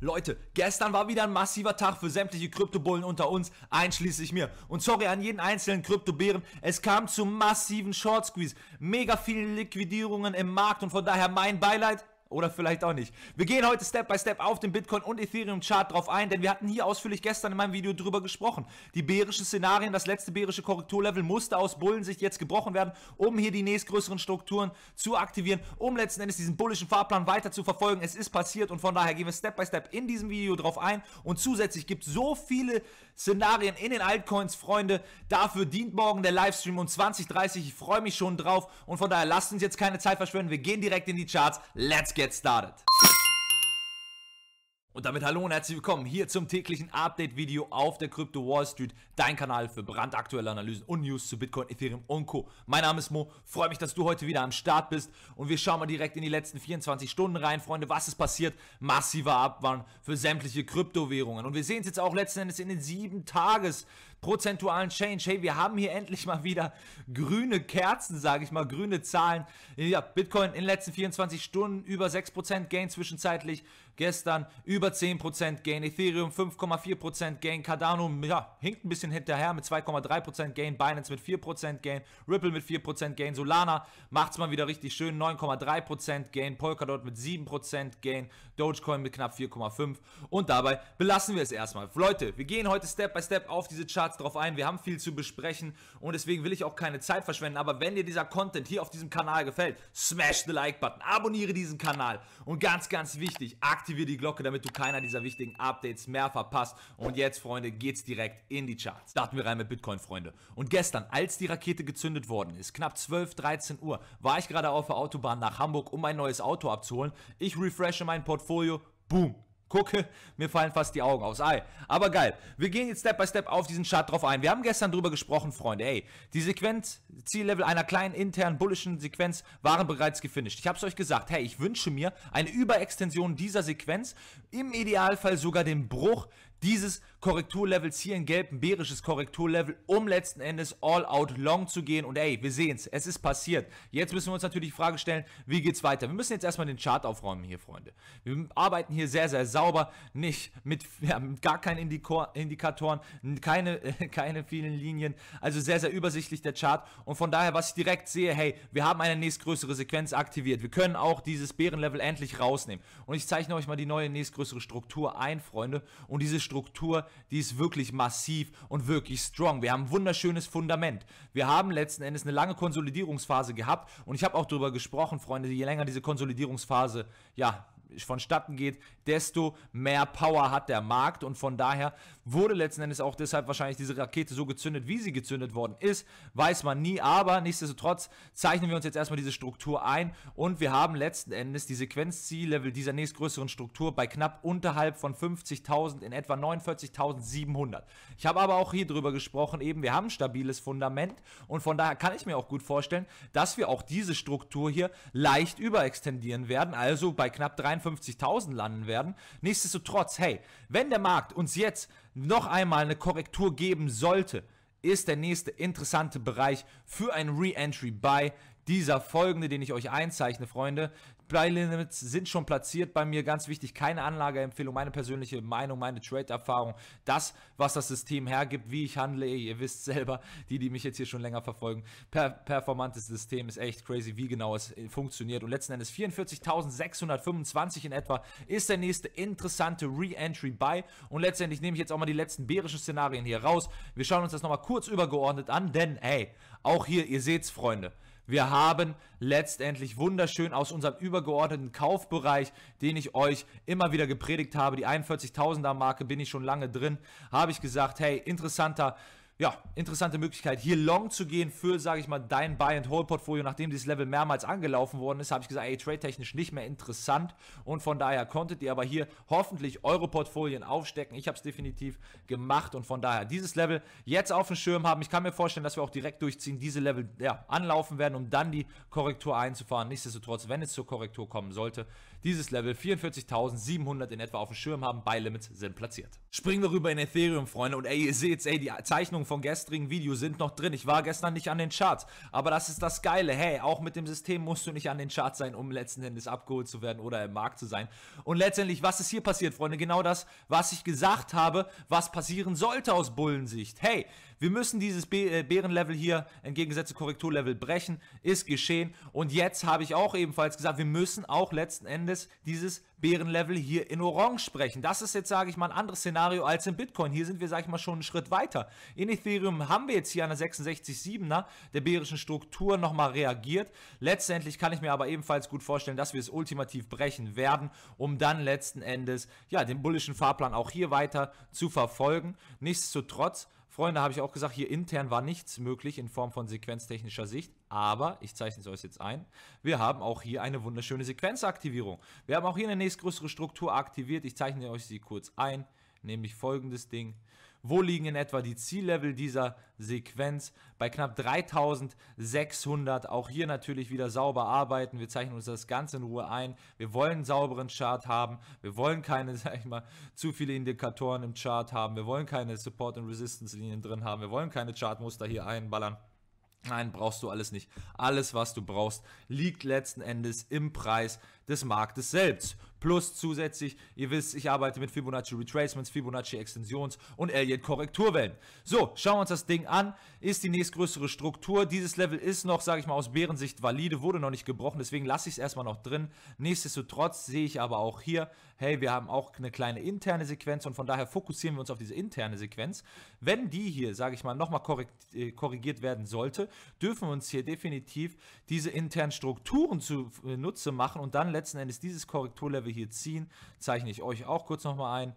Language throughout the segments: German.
Leute, gestern war wieder ein massiver Tag für sämtliche Kryptobullen unter uns, einschließlich mir. Und sorry an jeden einzelnen Kryptobären, es kam zu massiven Short Squeeze, mega vielen Liquidierungen im Markt und von daher mein Beileid oder vielleicht auch nicht. Wir gehen heute Step by Step auf den Bitcoin und Ethereum Chart drauf ein, denn wir hatten hier ausführlich gestern in meinem Video drüber gesprochen. Die bärischen Szenarien, das letzte bärische Korrekturlevel musste aus Bullensicht jetzt gebrochen werden, um hier die nächstgrößeren Strukturen zu aktivieren, um letzten Endes diesen bullischen Fahrplan weiter zu verfolgen. Es ist passiert und von daher gehen wir Step by Step in diesem Video drauf ein und zusätzlich gibt es so viele Szenarien in den Altcoins, Freunde. Dafür dient morgen der Livestream um 20.30 Ich freue mich schon drauf und von daher lasst uns jetzt keine Zeit verschwenden. Wir gehen direkt in die Charts. Let's get get started. Und damit hallo und herzlich willkommen hier zum täglichen Update-Video auf der Crypto Wall Street, dein Kanal für brandaktuelle Analysen und News zu Bitcoin, Ethereum und Co. Mein Name ist Mo, freue mich, dass du heute wieder am Start bist und wir schauen mal direkt in die letzten 24 Stunden rein, Freunde, was ist passiert? Massiver Abwand für sämtliche Kryptowährungen und wir sehen es jetzt auch letzten Endes in den sieben Tages prozentualen Change. Hey, wir haben hier endlich mal wieder grüne Kerzen, sage ich mal, grüne Zahlen. Ja, Bitcoin in den letzten 24 Stunden über 6% Gain zwischenzeitlich. Gestern über 10% Gain. Ethereum 5,4% Gain. Cardano, ja, hinkt ein bisschen hinterher mit 2,3% Gain. Binance mit 4% Gain. Ripple mit 4% Gain. Solana macht es mal wieder richtig schön. 9,3% Gain. Polkadot mit 7% Gain. Dogecoin mit knapp 4,5%. Und dabei belassen wir es erstmal. Leute, wir gehen heute Step by Step auf diese Charts schwarz drauf ein. Wir haben viel zu besprechen und deswegen will ich auch keine Zeit verschwenden. Aber wenn dir dieser Content hier auf diesem Kanal gefällt, smash the Like-Button, abonniere diesen Kanal und ganz, ganz wichtig, aktiviere die Glocke, damit du keiner dieser wichtigen Updates mehr verpasst. Und jetzt, Freunde, geht's direkt in die Charts. Starten wir rein mit Bitcoin, Freunde. Und gestern, als die Rakete gezündet worden ist, knapp 12, 13 Uhr, war ich gerade auf der Autobahn nach Hamburg, um ein neues Auto abzuholen. Ich refreshe mein Portfolio, boom, gucke, mir fallen fast die Augen aus. Ei, aber geil. Wir gehen jetzt Step by Step auf diesen Chart drauf ein. Wir haben gestern drüber gesprochen, Freunde. Ey, die Sequenz, Ziellevel einer kleinen internen bullischen Sequenz waren bereits gefinisht. Ich hab's euch gesagt. Hey, ich wünsche mir eine Überextension dieser Sequenz. Im Idealfall sogar den Bruch dieses Korrekturlevels hier in Gelb, ein bärisches Korrekturlevel, um letzten Endes all out long zu gehen. Und ey, wir sehen's, es ist passiert. Jetzt müssen wir uns natürlich die Frage stellen, wie geht's weiter? Wir müssen jetzt erstmal den Chart aufräumen hier, Freunde. Wir arbeiten hier sehr, sehr sauber, nicht mit, ja, mit gar keinen Indikor Indikatoren, keine, äh, keine vielen Linien. Also sehr, sehr übersichtlich der Chart. Und von daher, was ich direkt sehe, hey, wir haben eine nächstgrößere Sequenz aktiviert. Wir können auch dieses Bärenlevel endlich rausnehmen. Und ich zeichne euch mal die neue nächstgrößere Struktur ein, Freunde. Und diese Struktur, die ist wirklich massiv und wirklich strong. Wir haben ein wunderschönes Fundament. Wir haben letzten Endes eine lange Konsolidierungsphase gehabt und ich habe auch darüber gesprochen, Freunde, je länger diese Konsolidierungsphase, ja, vonstatten geht, desto mehr Power hat der Markt und von daher wurde letzten Endes auch deshalb wahrscheinlich diese Rakete so gezündet, wie sie gezündet worden ist, weiß man nie, aber nichtsdestotrotz zeichnen wir uns jetzt erstmal diese Struktur ein und wir haben letzten Endes die Sequenz-Ziellevel dieser nächstgrößeren Struktur bei knapp unterhalb von 50.000 in etwa 49.700. Ich habe aber auch hier drüber gesprochen, eben wir haben ein stabiles Fundament und von daher kann ich mir auch gut vorstellen, dass wir auch diese Struktur hier leicht überextendieren werden, also bei knapp 43 52.000 landen werden. Nichtsdestotrotz, hey, wenn der Markt uns jetzt noch einmal eine Korrektur geben sollte, ist der nächste interessante Bereich für ein Re-Entry-Buy. Dieser folgende, den ich euch einzeichne, Freunde. Playlimits sind schon platziert bei mir, ganz wichtig. Keine Anlageempfehlung, meine persönliche Meinung, meine Trade-Erfahrung. Das, was das System hergibt, wie ich handle, ihr wisst selber, die, die mich jetzt hier schon länger verfolgen. Per performantes System ist echt crazy, wie genau es äh, funktioniert. Und letzten Endes 44.625 in etwa ist der nächste interessante Re-Entry buy Und letztendlich nehme ich jetzt auch mal die letzten bärischen Szenarien hier raus. Wir schauen uns das nochmal kurz übergeordnet an, denn, hey, auch hier, ihr seht's, Freunde. Wir haben letztendlich wunderschön aus unserem übergeordneten Kaufbereich, den ich euch immer wieder gepredigt habe, die 41.000er Marke bin ich schon lange drin, habe ich gesagt, hey, interessanter ja, interessante Möglichkeit, hier long zu gehen für, sage ich mal, dein Buy-and-Hold-Portfolio. Nachdem dieses Level mehrmals angelaufen worden ist, habe ich gesagt, ey, trade-technisch nicht mehr interessant. Und von daher konntet ihr aber hier hoffentlich eure Portfolien aufstecken. Ich habe es definitiv gemacht und von daher dieses Level jetzt auf dem Schirm haben. Ich kann mir vorstellen, dass wir auch direkt durchziehen, diese Level ja, anlaufen werden, um dann die Korrektur einzufahren. Nichtsdestotrotz, wenn es zur Korrektur kommen sollte, dieses Level 44.700 in etwa auf dem Schirm haben. Buy-Limits sind platziert. Springen wir rüber in Ethereum, Freunde. Und ey, ihr seht ey, die Zeichnung von gestrigen Video sind noch drin. Ich war gestern nicht an den Charts, aber das ist das Geile. Hey, auch mit dem System musst du nicht an den Charts sein, um letzten Endes abgeholt zu werden oder im Markt zu sein. Und letztendlich, was ist hier passiert, Freunde? Genau das, was ich gesagt habe, was passieren sollte aus Bullensicht. Hey, wir müssen dieses Be äh, Bärenlevel hier, entgegengesetzte Korrekturlevel, brechen. Ist geschehen. Und jetzt habe ich auch ebenfalls gesagt, wir müssen auch letzten Endes dieses Bärenlevel hier in Orange sprechen. Das ist jetzt, sage ich mal, ein anderes Szenario als im Bitcoin. Hier sind wir, sage ich mal, schon einen Schritt weiter. Ähnlich Ethereum haben wir jetzt hier an der 66.7er der bärischen Struktur nochmal reagiert. Letztendlich kann ich mir aber ebenfalls gut vorstellen, dass wir es ultimativ brechen werden, um dann letzten Endes ja den bullischen Fahrplan auch hier weiter zu verfolgen. Nichtsdestotrotz Freunde, habe ich auch gesagt, hier intern war nichts möglich in Form von sequenztechnischer Sicht, aber ich zeichne es euch jetzt ein. Wir haben auch hier eine wunderschöne Sequenzaktivierung. Wir haben auch hier eine nächstgrößere Struktur aktiviert. Ich zeichne euch sie kurz ein, nämlich folgendes Ding. Wo liegen in etwa die Ziellevel dieser Sequenz? Bei knapp 3600. Auch hier natürlich wieder sauber arbeiten. Wir zeichnen uns das Ganze in Ruhe ein. Wir wollen einen sauberen Chart haben. Wir wollen keine, sag ich mal, zu viele Indikatoren im Chart haben. Wir wollen keine Support- und Resistance-Linien drin haben. Wir wollen keine Chartmuster hier einballern. Nein, brauchst du alles nicht. Alles, was du brauchst, liegt letzten Endes im Preis des Marktes selbst. Plus zusätzlich, ihr wisst, ich arbeite mit Fibonacci Retracements, Fibonacci Extensions und Elliott Korrekturwellen. So, schauen wir uns das Ding an. Ist die nächstgrößere Struktur. Dieses Level ist noch, sage ich mal, aus Bärensicht valide, wurde noch nicht gebrochen, deswegen lasse ich es erstmal noch drin. Nichtsdestotrotz sehe ich aber auch hier, hey, wir haben auch eine kleine interne Sequenz und von daher fokussieren wir uns auf diese interne Sequenz. Wenn die hier, sage ich mal, nochmal äh, korrigiert werden sollte, dürfen wir uns hier definitiv diese internen Strukturen zunutze machen und dann letzten Endes dieses Korrekturlevel wir hier ziehen, zeichne ich euch auch kurz nochmal ein.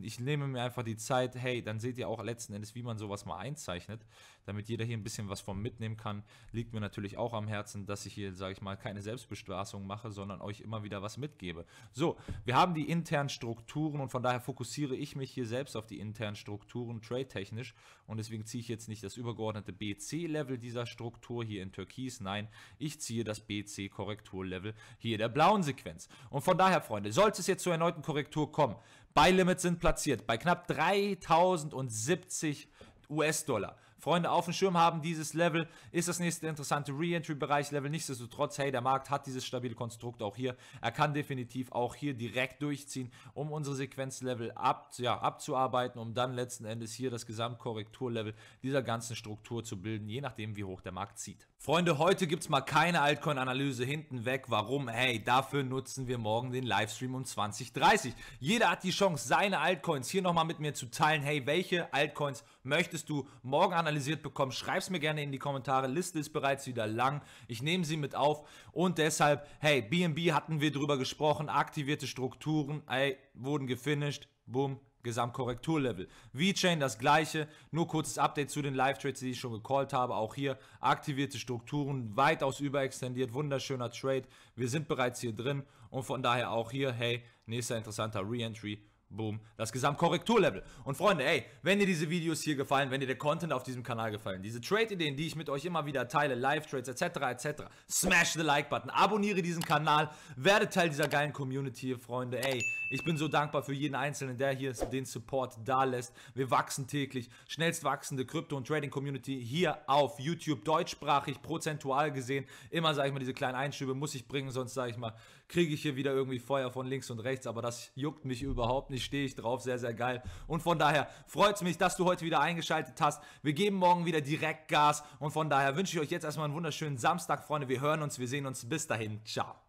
Ich nehme mir einfach die Zeit, hey, dann seht ihr auch letzten Endes, wie man sowas mal einzeichnet, damit jeder hier ein bisschen was von mitnehmen kann. Liegt mir natürlich auch am Herzen, dass ich hier, sage ich mal, keine Selbstbestraßung mache, sondern euch immer wieder was mitgebe. So, wir haben die internen Strukturen und von daher fokussiere ich mich hier selbst auf die internen Strukturen, trade-technisch und deswegen ziehe ich jetzt nicht das übergeordnete BC-Level dieser Struktur hier in Türkis, nein, ich ziehe das bc korrektur level hier der blauen Sequenz. Und von daher, Freunde, sollte es jetzt zur erneuten Korrektur kommen, Buy Limits sind platziert bei knapp 3070 US-Dollar. Freunde auf dem Schirm haben, dieses Level ist das nächste interessante Re-Entry-Bereich-Level. Nichtsdestotrotz, hey, der Markt hat dieses stabile Konstrukt auch hier. Er kann definitiv auch hier direkt durchziehen, um unsere Sequenzlevel ab, ja, abzuarbeiten, um dann letzten Endes hier das Gesamtkorrekturlevel dieser ganzen Struktur zu bilden, je nachdem, wie hoch der Markt zieht. Freunde, heute gibt es mal keine Altcoin-Analyse hinten weg. Warum? Hey, dafür nutzen wir morgen den Livestream um 20.30 Jeder hat die Chance, seine Altcoins hier nochmal mit mir zu teilen. Hey, welche Altcoins möchtest du morgen analysiert bekommen, schreib es mir gerne in die Kommentare. Liste ist bereits wieder lang. Ich nehme sie mit auf und deshalb, hey, BNB hatten wir drüber gesprochen, aktivierte Strukturen, ey, wurden gefinished, boom, Gesamtkorrekturlevel. VeChain das gleiche, nur kurzes Update zu den Live-Trades, die ich schon gecallt habe, auch hier aktivierte Strukturen, weitaus überextendiert, wunderschöner Trade, wir sind bereits hier drin und von daher auch hier, hey, nächster interessanter Re-Entry boom, das Gesamtkorrekturlevel. Und Freunde, ey, wenn dir diese Videos hier gefallen, wenn dir der Content auf diesem Kanal gefallen, diese Trade-Ideen, die ich mit euch immer wieder teile, Live-Trades etc., etc., smash the Like-Button, abonniere diesen Kanal, werde Teil dieser geilen Community, Freunde, ey, ich bin so dankbar für jeden Einzelnen, der hier den Support da lässt. Wir wachsen täglich, schnellst wachsende Krypto- und Trading-Community hier auf YouTube, deutschsprachig, prozentual gesehen, immer, sage ich mal, diese kleinen Einschübe muss ich bringen, sonst, sage ich mal, kriege ich hier wieder irgendwie Feuer von links und rechts, aber das juckt mich überhaupt nicht, stehe ich drauf, sehr, sehr geil. Und von daher freut es mich, dass du heute wieder eingeschaltet hast. Wir geben morgen wieder direkt Gas und von daher wünsche ich euch jetzt erstmal einen wunderschönen Samstag, Freunde. Wir hören uns, wir sehen uns. Bis dahin, ciao.